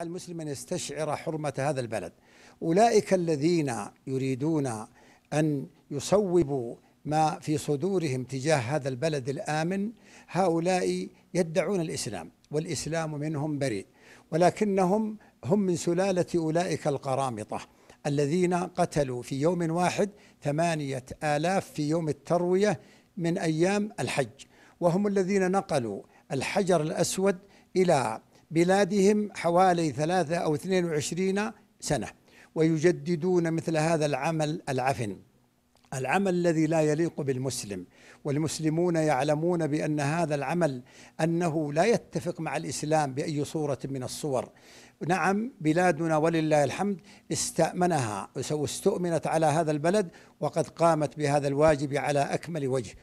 المسلم أن يستشعر حرمة هذا البلد أولئك الذين يريدون أن يصوبوا ما في صدورهم تجاه هذا البلد الآمن هؤلاء يدعون الإسلام والإسلام منهم بريء ولكنهم هم من سلالة أولئك القرامطة الذين قتلوا في يوم واحد ثمانية آلاف في يوم التروية من أيام الحج وهم الذين نقلوا الحجر الأسود إلى بلادهم حوالي ثلاثة أو 22 سنة ويجددون مثل هذا العمل العفن العمل الذي لا يليق بالمسلم والمسلمون يعلمون بان هذا العمل انه لا يتفق مع الاسلام باي صوره من الصور نعم بلادنا ولله الحمد استامنها واستؤمنت على هذا البلد وقد قامت بهذا الواجب على اكمل وجه